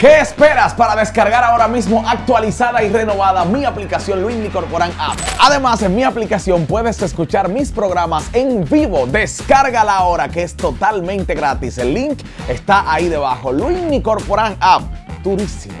¿Qué esperas para descargar ahora mismo actualizada y renovada mi aplicación Luis Corporan App? Además, en mi aplicación puedes escuchar mis programas en vivo. Descárgala ahora que es totalmente gratis. El link está ahí debajo. Luis Corporan App. Turísima.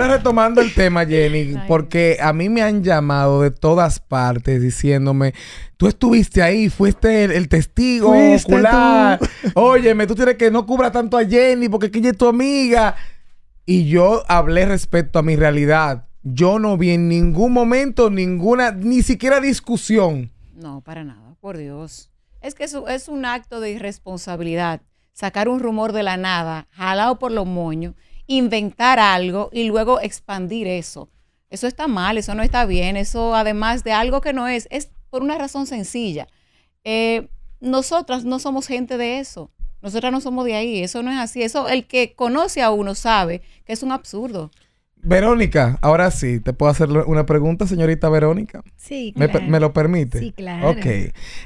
Ahora retomando el tema, Jenny, porque a mí me han llamado de todas partes diciéndome, tú estuviste ahí, fuiste el, testigo ocular. Óyeme, tú tienes que no cubra tanto a Jenny porque ella es tu amiga. Y yo hablé respecto a mi realidad. Yo no vi en ningún momento ninguna, ni siquiera discusión. No, para nada, por Dios. Es que es un acto de irresponsabilidad. Sacar un rumor de la nada, jalado por los moños inventar algo y luego expandir eso. Eso está mal, eso no está bien, eso además de algo que no es, es por una razón sencilla. Eh, nosotras no somos gente de eso, nosotras no somos de ahí, eso no es así, eso el que conoce a uno sabe que es un absurdo. Verónica, ahora sí, te puedo hacer una pregunta, señorita Verónica. Sí, ¿Me, lo permite? Sí, claro. Ok.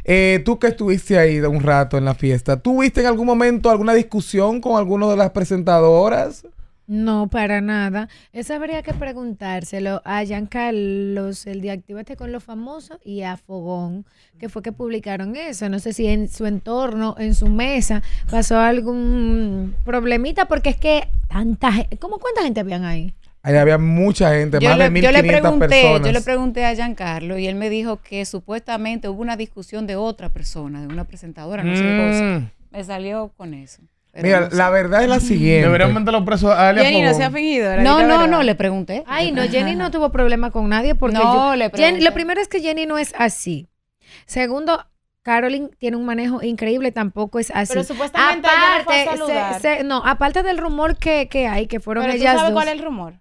Eh, tú que estuviste ahí un rato en la fiesta, ¿tuviste en algún momento alguna discusión con alguna de las presentadoras? No, para nada. Eso habría que preguntárselo a Jean Carlos, el de este con los famosos, y a Fogón, que fue que publicaron eso. No sé si en su entorno, en su mesa, pasó algún problemita, porque es que tanta gente. ¿Cómo cuánta gente habían ahí? Ahí había mucha gente, yo más le, de yo le pregunté, personas. Yo le pregunté a Giancarlo y él me dijo que supuestamente hubo una discusión de otra persona, de una presentadora, no sé qué mm. Me salió con eso. Mira, la verdad es la siguiente. Deberían mandar los presos a Jenny no se ha fingido. No, no, no, le pregunté. Ay, no, Jenny no tuvo problema con nadie porque no, yo, le pregunté. lo primero es que Jenny no es así. Segundo, Carolyn tiene un manejo increíble, tampoco es así. Pero supuestamente aparte, ella no, aparte del rumor que, que hay, que fueron ¿Pero sabes cuál es el rumor?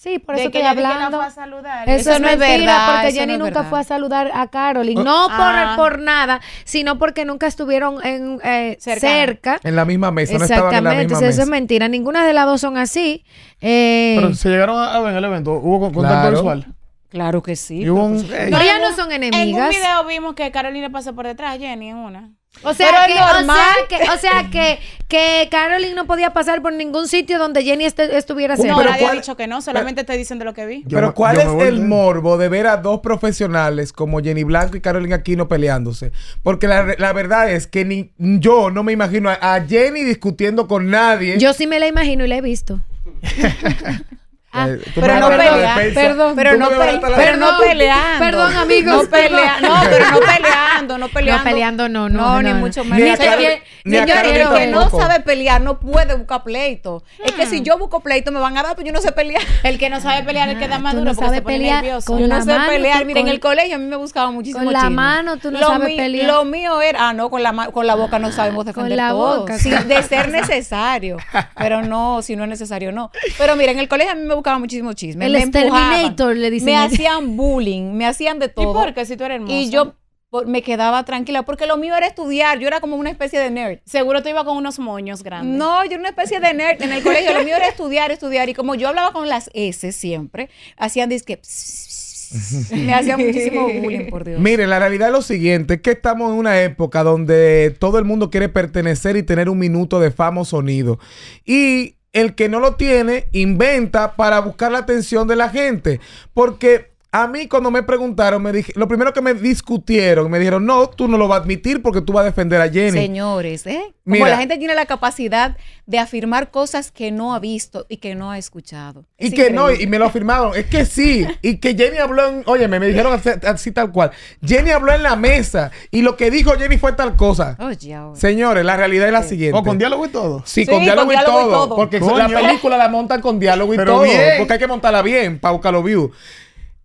Sí, por eso de que hablando. No a saludar. Eso, no es verdad. Porque Jenny nunca fue a saludar a Carolyn. No ah. por, por nada, sino porque nunca estuvieron en, eh, cerca. En la misma mesa. Exactamente. en eso es mentira. Ninguna de las dos son así. Eh, pero se llegaron a ver en el evento. ¿Hubo contacto visual? Claro. que sí. no, ya no son enemigas. En un video vimos que Carolina pasó por detrás a Jenny en una. O sea, que, normal. o sea, que, que, no podía pasar por ningún sitio donde Jenny este, estuviera cerca. No, nadie ha dicho que no, solamente te dicen de lo que vi. pero ¿cuál es el morbo de ver a dos profesionales como Jenny Blanco y Caroline Aquino peleándose? Porque la, verdad es que ni yo no me imagino a, a Jenny discutiendo con nadie. Yo sí me la imagino y la he visto. Ah, eh, pero no pelea, perdón, pero no, peleando. Perdón, amigos. No, pelea, no, pero no peleando, no peleando. No peleando, no, no. ni mucho menos. Ni, el que no sabe pelear no puede buscar pleito. Es que si ah. yo busco pleito me van a dar, pues yo no sé pelear. El que no sabe pelear, el que da ah, más duro, no porque se pelear nervioso. Yo no sé pelear. Mira, en el colegio a mí me buscaban muchísimo Con la mano tú no sabes pelear. Lo mío era, ah, no, con la, boca no sabemos defender todo. De ser necesario. Pero no, si no es necesario, no. Pero mira, en el colegio a mí me buscaba muchísimo chisme. me le Me hacían bullying, me hacían de todo. ¿Y por si tú eres Y yo me quedaba tranquila porque lo mío era estudiar, yo era como una especie de nerd. Seguro te iba con unos moños grandes. No, yo era una especie de nerd en el colegio, lo mío era estudiar, estudiar y como yo hablaba con las S siempre, hacían disque me hacían muchísimo bullying, por Dios. Miren, la realidad es lo siguiente, es que estamos en una época donde todo el mundo quiere pertenecer y tener un minuto de famoso sonido. Y el que no lo tiene inventa para buscar la atención de la gente. Porque a mí cuando me preguntaron, me dije, lo primero que me discutieron, me dijeron, no, tú no lo vas a admitir porque tú vas a defender a Jenny. Señores, ¿eh? Como la gente tiene la capacidad de afirmar cosas que no ha visto y que no ha escuchado. y que no, y me lo afirmaron, es que sí, y que Jenny habló en, oye, me dijeron así, tal cual, Jenny habló en la mesa y lo que dijo Jenny fue tal cosa. Señores, la realidad es la siguiente. ¿O con diálogo y todo? Sí, con, diálogo, y, todo, Porque la película la montan con diálogo y todo. Porque hay que montarla bien para buscarlo view.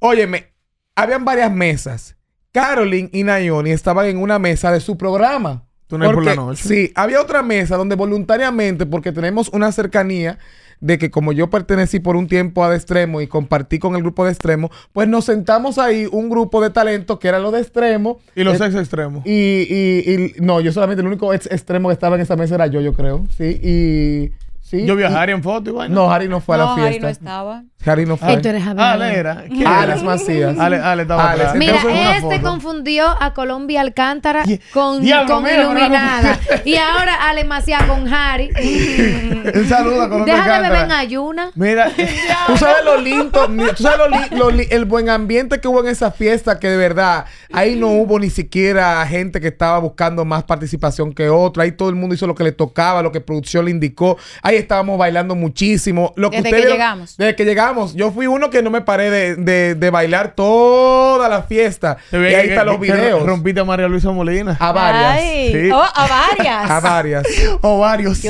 Óyeme, habían varias mesas. Caroline y Nayoni estaban en una mesa de su programa. Tú no por la noche. Sí, había otra mesa donde voluntariamente, porque tenemos una cercanía de que como yo pertenecí por un tiempo a De Extremo y compartí con el grupo de Extremo, pues nos sentamos ahí un grupo de talento que era lo de Extremo. Y los eh, ex extremos. Y, y, y, no, yo solamente el único ex extremo que estaba en esa mesa era yo, yo creo. Sí, y yo vi a Harry en foto igual? No, Harry no fue a la no, fiesta. Harry no estaba. Harry no fue. eres Ale era. Ah, era? Alex ah, Macías. Ale, Ale estaba Mira, este confundió a Colombia Alcántara con, Iluminada. y ahora Ale Macías con Harry. Un saludo a Colombia Déjame Alcántara. beber en ayuna. Mira, eh, tú sabes lo lindo, tú sabes lo, el buen ambiente que hubo en esa fiesta que de verdad, ahí no hubo ni siquiera gente que estaba buscando más participación que otra. Ahí todo el mundo hizo lo que le tocaba, lo que producción le indicó. Ahí estábamos bailando muchísimo. que desde que llegamos. Desde que llegamos. Yo fui uno que no me paré de, de, bailar toda la fiesta. Y ahí están los videos. rompiste a María Luisa Molina. A varias. Oh, a varias. a varias. o varios.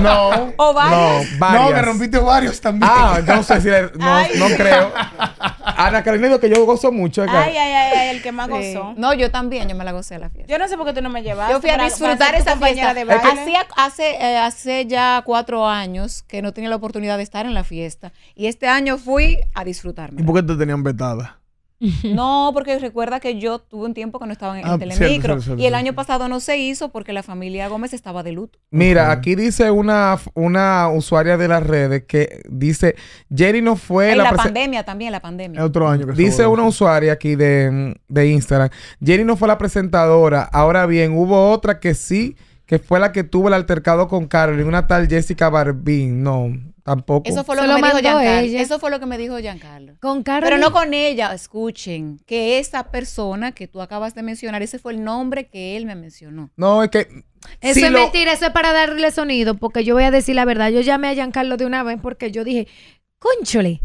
No. O varios. No, varias. No, me rompiste varios también. Ah, no sé si... Le, no, no creo. Ana Carolina, que yo gozo mucho acá. Ay, ay, ay, el que más gozó. No, yo también, yo me la gocé a la fiesta. Yo no sé por qué tú no me llevaste. Yo fui a disfrutar esa fiesta. De Hacía, hace, eh, hace ya cuatro años que no tenía la oportunidad de estar en la fiesta. Y este año fui a disfrutarme. ¿Y por qué te tenían vetada? No, porque recuerda que yo tuve un tiempo que no estaba en, el ah, Telemicro. y el año pasado no se hizo porque la familia Gómez estaba de luto. Mira, aquí dice una, una usuaria de las redes que dice, Jerry no fue... En la, pandemia también, la pandemia. Otro año Dice una usuaria aquí de, de Instagram, Jerry no fue la presentadora. Ahora bien, hubo otra que sí que fue la que tuvo el altercado con y una tal Jessica Barbín. No, tampoco. Eso fue lo, que me dijo Giancarlo. Eso fue lo que me dijo Giancarlo. Con Carlos Pero no con ella. Escuchen, que esa persona que tú acabas de mencionar, ese fue el nombre que él me mencionó. No, es que. Eso es mentira, eso es para darle sonido, porque yo voy a decir la verdad. Yo llamé a Giancarlo de una vez porque yo dije, cónchole,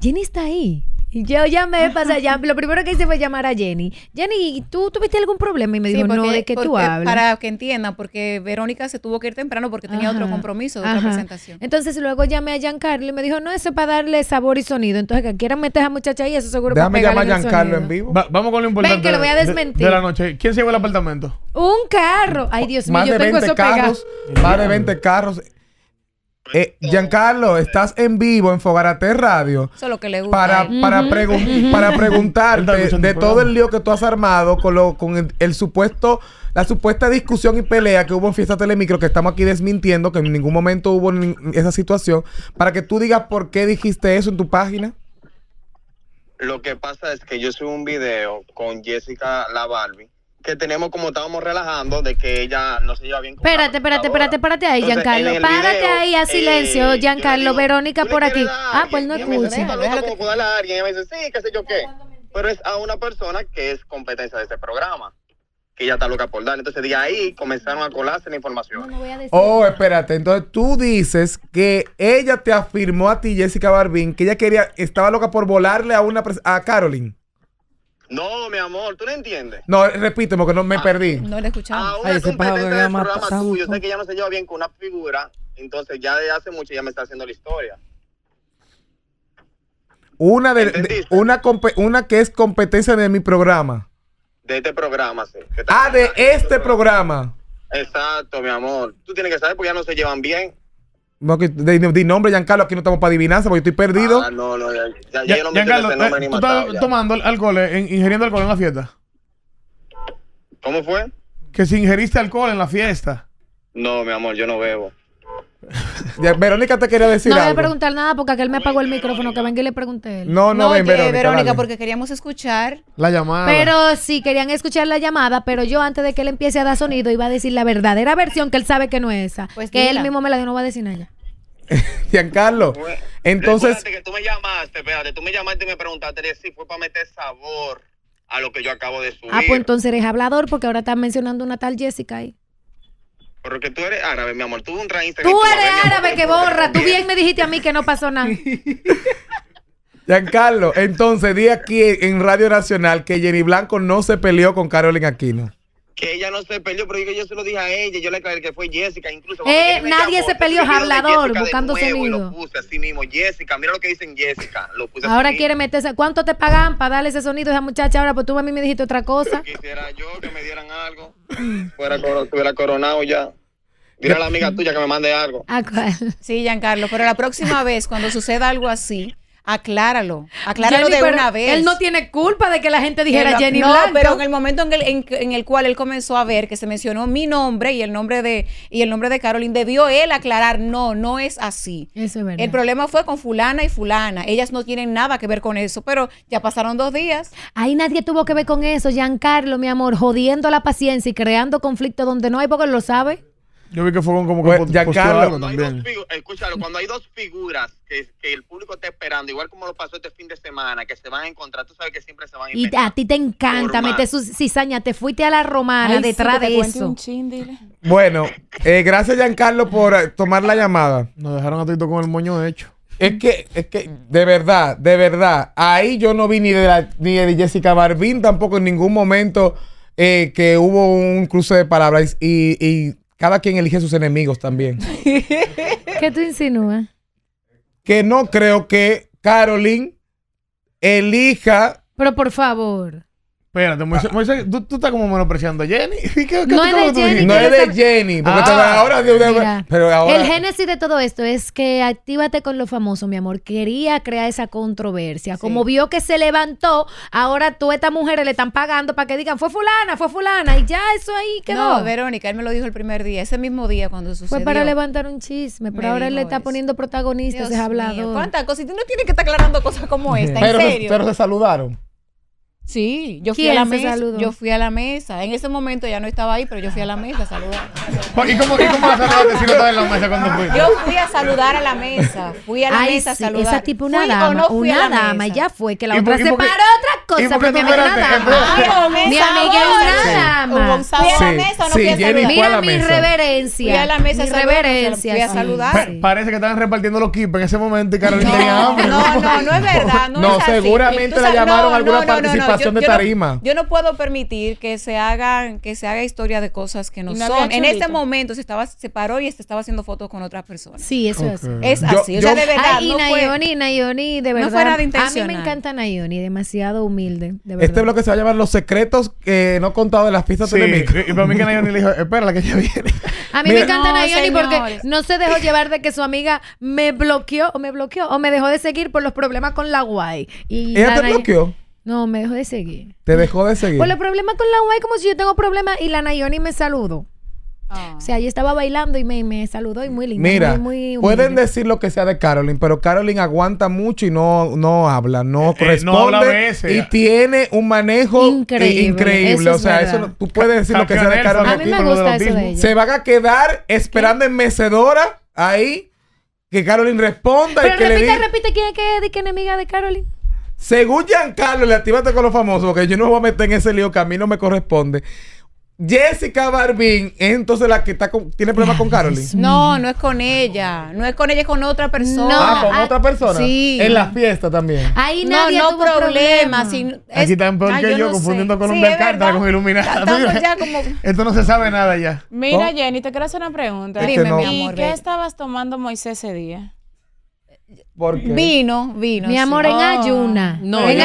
Jenny está ahí yo llamé, para ya, lo primero que hice fue llamar a Jenny. Jenny, ¿tú tuviste algún problema? Y me dijo, no, de qué tú hablas. Para que entiendan, porque Verónica se tuvo que ir temprano porque tenía otro compromiso de otra presentación. Entonces luego llamé a Giancarlo y me dijo, no, eso es para darle sabor y sonido. Entonces que quieran meter a muchacha ahí, eso seguro Déjame llamar a Giancarlo en vivo. vamos con lo importante. Ven, que lo voy a desmentir. De, la noche. ¿Quién se llevó el apartamento? Un carro. Ay, Dios mío, yo tengo eso carros, pegado. Más de 20 carros eh, Giancarlo, estás en vivo en Fogarate Radio. que Para, para, preguntarte de todo el lío que tú has armado con, lo, con el, supuesto, la supuesta discusión y pelea que hubo en Fiesta Telemicro, que estamos aquí desmintiendo, que en ningún momento hubo esa situación, para que tú digas por qué dijiste eso en tu página. Lo que pasa es que yo subí un video con Jessica La que tenemos como estábamos relajando de que ella no se lleva bien con Espérate, espérate, espérate, espérate ahí, Giancarlo. Párate ahí a eh, silencio, Giancarlo, Verónica por aquí. Ah, pues no es Me dice, a alguien, y me dice, sí, qué sé yo qué. Pero es a una persona que es competencia de este programa que ella está loca por dar. Entonces de ahí comenzaron a colarse la información. No, oh, espérate. Entonces tú dices que ella te afirmó a ti, Jessica Barbín, que ella quería, estaba loca por volarle a una a Caroline. No, mi amor, tú no entiendes. No, repíteme porque no me ah, perdí. No le escuchaba. A una Ay, del programa tuyo, sé que ya no se lleva bien con una figura, entonces ya desde hace mucho ya me está haciendo la historia. Una de, una, una que es competencia de mi programa. De este programa, sí. Ah, de este, este programa. Exacto, mi amor. Tú tienes que saber porque ya no se llevan bien. No, di, nombre, Giancarlo, aquí no estamos para adivinanza porque yo estoy perdido. Ah, no, no, ya, ya, no me Giancarlo, nombre, eh, ¿tú, estás tomando alcohol, eh, en, ingiriendo alcohol en la fiesta? ¿Cómo fue? Que si ingeriste alcohol en la fiesta. No, mi amor, yo no bebo. Verónica te quería decir. No voy a preguntar nada porque aquel me apagó el micrófono. Que venga y le pregunté. Él. No, no, no ven, Verónica. porque queríamos escuchar la llamada. Pero sí, querían escuchar la llamada. Pero yo, antes de que él empiece a dar sonido, iba a decir la verdadera versión que él sabe que no es esa. Pues que él mismo me la dio, no va a decir nada. Giancarlo, entonces. que tú me llamaste, espérate, tú me llamaste y me preguntaste si fue para meter sabor a lo que yo acabo de subir. Ah, pues entonces eres hablador porque ahora estás mencionando una tal Jessica ahí. Porque tú eres árabe, mi amor. Tú eres árabe que borra. Tú bien me dijiste a mí que no pasó nada. Giancarlo, entonces di aquí en Radio Nacional que Jenny Blanco no se peleó con Carolyn Aquino que ella no se peleó, pero yo se lo dije a ella, yo le aclaré que fue Jessica, incluso. Eh, nadie se peleó, hablador, buscando sonido Lo puse así mismo, Jessica, mira lo que dicen Jessica, Ahora quiere meterse, ¿cuánto te pagan para darle ese sonido a esa muchacha ahora? Pues tú a mí me dijiste otra cosa. Quisiera yo que me dieran algo, fuera, fuera coronado ya. mira a la amiga tuya que me mande algo. ¿A cuál? Sí, Giancarlo, pero la próxima vez, cuando suceda algo así Acláralo, acláralo de una vez. Él no tiene culpa de que la gente dijera Jenny no, pero en el momento en el, el, cual él comenzó a ver que se mencionó mi nombre y el nombre de y el nombre de Caroline, debió él aclarar, no, no es así. Eso es verdad. El problema fue con fulana y fulana. Ellas no tienen nada que ver con eso, pero ya pasaron dos días. Ahí nadie tuvo que ver con eso, Giancarlo, mi amor, jodiendo la paciencia y creando conflicto donde no hay porque lo sabe. Yo vi que fue como que pues, Escúchalo, cuando hay dos figuras que, el público está esperando, igual como lo pasó este fin de semana, que se van a encontrar, tú sabes que siempre se van a encontrar. Y a ti te encanta meter sus cizaña, te fuiste a la romana detrás de eso. Bueno, eh, gracias Giancarlo por eh, tomar la llamada. Nos dejaron a Tito con el moño hecho. Es que, es que, de verdad, de verdad, ahí yo no vi ni de, la, ni de Jessica Barbín tampoco en ningún momento eh, que hubo un cruce de palabras y cada quien elige sus enemigos también. ¿Qué tú insinúas? Que no creo que Carolyn elija. Pero por favor. Espérate, tú, estás como menospreciando a Jenny. no, es de Jenny, no es de Jenny. pero ahora... El génesis de todo esto es que actívate con lo famoso, mi amor. Quería crear esa controversia. Como vio que se levantó, ahora tú a estas mujeres le están pagando para que digan, fue fulana, fue fulana. Y ya eso ahí quedó. No, Verónica, él me lo dijo el primer día, ese mismo día cuando sucedió. Fue para levantar un chisme, pero ahora él le está poniendo protagonistas es ¿Cuántas cosas? Y tú no tienes que estar aclarando cosas como esta, pero, en serio. pero se saludaron. Sí, yo fui a la mesa. Yo fui a la mesa. En ese momento ya no estaba ahí, pero yo fui a la mesa a saludar. Oh, ¿Y cómo, y cómo la saludaste si no estaba en la mesa cuando fuiste? Yo fui a saludar a la mesa. Fui a la mesa a saludar. Esa tipo una fui, dama. No una ya fue. Que la otra se paró otra cosa. porque mi amiga dama. Mi amiga es una dama. Fui a la mesa o no fui a saludar. Mira mi reverencia. Fui a la mesa reverencia. Fui a saludar. Parece que estaban repartiendo los kits en ese momento y Carolina tenía hambre. No, no, no es verdad. No, seguramente la llamaron alguna participación yo, No, puedo permitir que se hagan, que se haga historia de cosas que no, son. En este momento se estaba, paró y estaba haciendo fotos con otras personas. Sí, eso es es. Es así. de verdad. y Nayoni, Nayoni, de verdad. No fue nada intencional. A mí me encanta Nayoni, demasiado humilde. De este verdad. Este bloque se va a llamar Los secretos que no he contado de las pistas sí, Y para mí que Nayoni le dijo, espera que ya viene. A mí me encanta Nayoni porque no se dejó llevar de que su amiga me bloqueó o me bloqueó o me dejó de seguir por los problemas con la guay. ¿Ella te bloqueó? No, me dejó de seguir. ¿Te dejó de seguir? Pues los problema con la UAE como si yo tengo problemas y la Nayoni me saludó. Ah. O sea, yo estaba bailando y me, me saludó y muy lindo. Mira, pueden decir lo que sea de Carolyn, pero Carolyn aguanta mucho y no, no habla, no eh, corresponde. no Y tiene un manejo eh, increíble. increíble. o sea, eso, tú puedes decir lo que sea de Carolyn. A mí me gusta eso de ella. Se van a quedar esperando en mecedora ahí que Carolyn responda. y que repite, le repite quién es que es enemiga de Carolyn. Según Giancarlo, le activaste con los famosos, Porque yo no me voy a meter en ese lío que a mí no me corresponde. Jessica Barbín es entonces la que está tiene problemas con Carolyn. No, no es con ella. No es con ella, es con otra persona. No, ah, con ah, otra persona. Sí. En la fiesta también. Ahí nadie no, tuvo problema. Aquí tampoco ah, yo, yo confundiendo con un sí, carta con Iluminada. Ya como... Esto no se sabe nada ya. Mira, oh. Jenny, te quiero hacer una pregunta. Dime, ¿Y qué estabas tomando Moisés ese día? Vino, vino. Mi amor, en ah. ayuna. No, en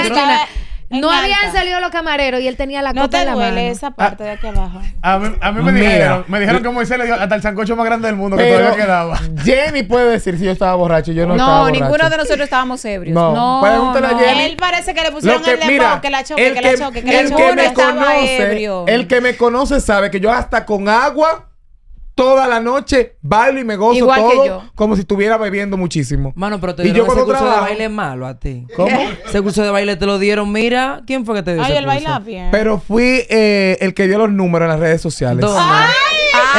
No habían salido los camareros y él tenía la no copa te en la duele mano. esa parte de aquí abajo. A mí, me, dijeron, me dijeron que Moisés le dio hasta el sancocho más grande del mundo que todavía quedaba. Jenny puede decir si yo estaba borracho, yo no, estaba No, ninguno de nosotros estábamos ebrios. No, a Jenny. Él parece que le pusieron el mira, que la choque, que, la choque, que la choque, El que me conoce sabe que yo hasta con agua toda la noche, bailo y me gozo todo, como si estuviera bebiendo muchísimo. Mano, pero te y yo ese curso de baile malo a ti. ¿Cómo? ese curso de baile te lo dieron, mira, ¿quién fue que te dio el bien. pero fui eh, el que dio los números en las redes sociales. ¡Ay!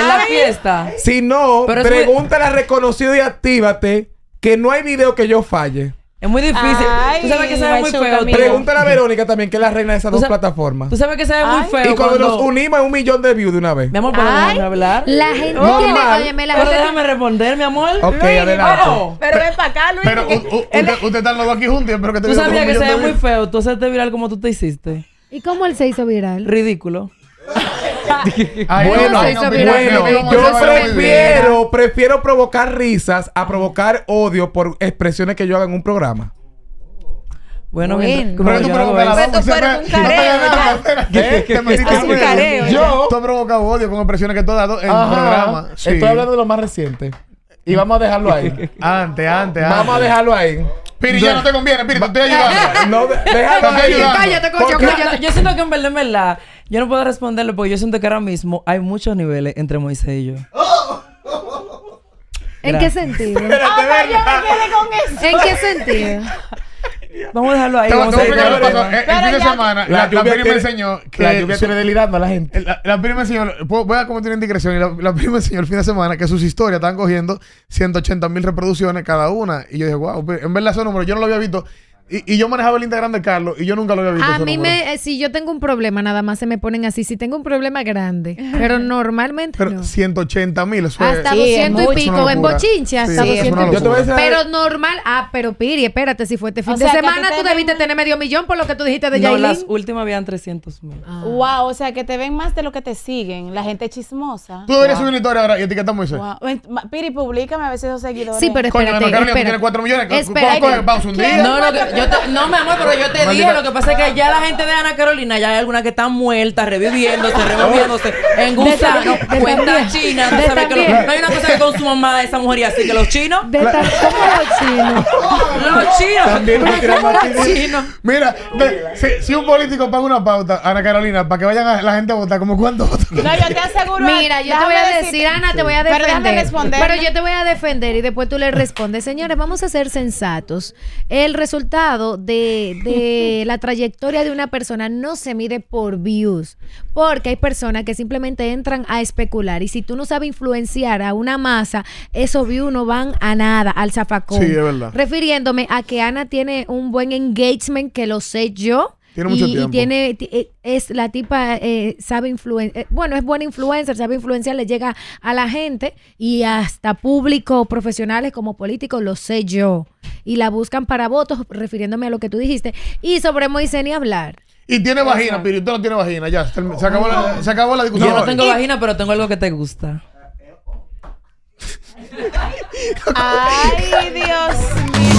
En la fiesta. Si no, pregúntale a reconocido y actívate que no hay video que yo falle. Es muy difícil. Ay, tú sabes que se ve muy feo. tío. Pregúntale a Verónica también, que es la reina de esas dos plataformas. Tú sabes que se ve muy feo. Y cuando, nos unimos es un millón de views de una vez. Mi amor, ¿podemos hablar? La gente Normal. Pero déjame responder, mi amor. Ok, adelante. pero ven para acá, Luis. Pero usted, está los dos aquí juntos. pero que te Tú sabías que se ve muy feo. Tú hacerte viral como tú te hiciste. ¿Y cómo él se hizo viral? Ridículo. bueno, bueno, yo prefiero, prefiero provocar risas a provocar odio por expresiones que yo haga en un programa. Bueno, bien. Pero tú careo. Yo. Tú provocado odio con expresiones que tú has dado en un programa. Estoy hablando de lo más reciente. Y vamos a dejarlo ahí. antes, antes, Vamos a dejarlo ahí. Piri, ya no te conviene, Piri, te estoy ayudando. No, déjalo ahí. Cállate, coño, Yo siento que en verdad, en verdad, yo no puedo responderle porque yo siento que ahora mismo hay muchos niveles entre Moisés y yo. ¿En qué sentido? Ahora yo me quedé con eso. ¿En qué sentido? Vamos a dejarlo ahí. Eh, el, fin de semana, la, la prima me enseñó que. La tiene delirando la gente. La, prima me enseñó, voy a cometer una digresión. Y la, primera prima me enseñó el fin de semana que sus historias están cogiendo 180 mil reproducciones cada una. Y yo dije, wow, en verdad esos números yo no lo había visto. Y, yo manejaba el Instagram de Carlos y yo nunca lo había visto. A mí me, eh, si yo tengo un problema, nada más se me ponen así. Si tengo un problema grande, pero normalmente. Pero no. 180 mil, eso Hasta es, 200 y pico, en bochincha hasta sí, 200 Pero normal, ah, pero Piri, espérate, si fue este fin de semana, tú debiste tener medio millón por lo que tú dijiste de Yailin. No, las últimas habían 300 mil. Wow, ah. o sea, que te ven más de lo que te siguen. La gente chismosa. Tú deberías wow. subir una historia ahora y etiquetamos eso. Wow. Piri, públicame a veces esos seguidores. Sí, pero espérate. Coño, tienes 4 millones. No No, no, yo no, mi amor, pero yo te dije, lo que pasa es que ya la gente de Ana Carolina, ya hay algunas que están muertas, reviviéndose, revolviéndose en gusano, cuenta china. no hay una cosa que consuma más de esa mujer y así que los chinos. De ¿Cómo los chinos? los chinos. Mira, si, un político paga una pauta, Ana Carolina, para que vayan a la gente a votar, ¿como ¿cuántos votan? No, yo te aseguro. Mira, yo te voy a decir, Ana, te voy a defender. Pero, pero yo te voy a defender y después tú le respondes, señores, vamos a ser sensatos. El resultado de, de la trayectoria de una persona no se mide por views, porque hay personas que simplemente entran a especular y si tú no sabes influenciar a una masa, esos views no van a nada, al zafacón. Sí, es verdad. Refiriéndome a que Ana tiene un buen engagement que lo sé yo mucho y, tiene, eh, es la tipa, eh, sabe influenciar, eh, bueno, es buena influencer, sabe influenciar, le llega a la gente y hasta público, profesionales como políticos, lo sé yo. Y la buscan para votos, refiriéndome a lo que tú dijiste. Y sobre Moisés ni hablar. Y tiene vagina, Piri, usted no tiene vagina, ya. Se, acabó, la, se acabó, la, discusión. Yo no tengo vagina, pero tengo algo que te gusta. Ay, Dios mío.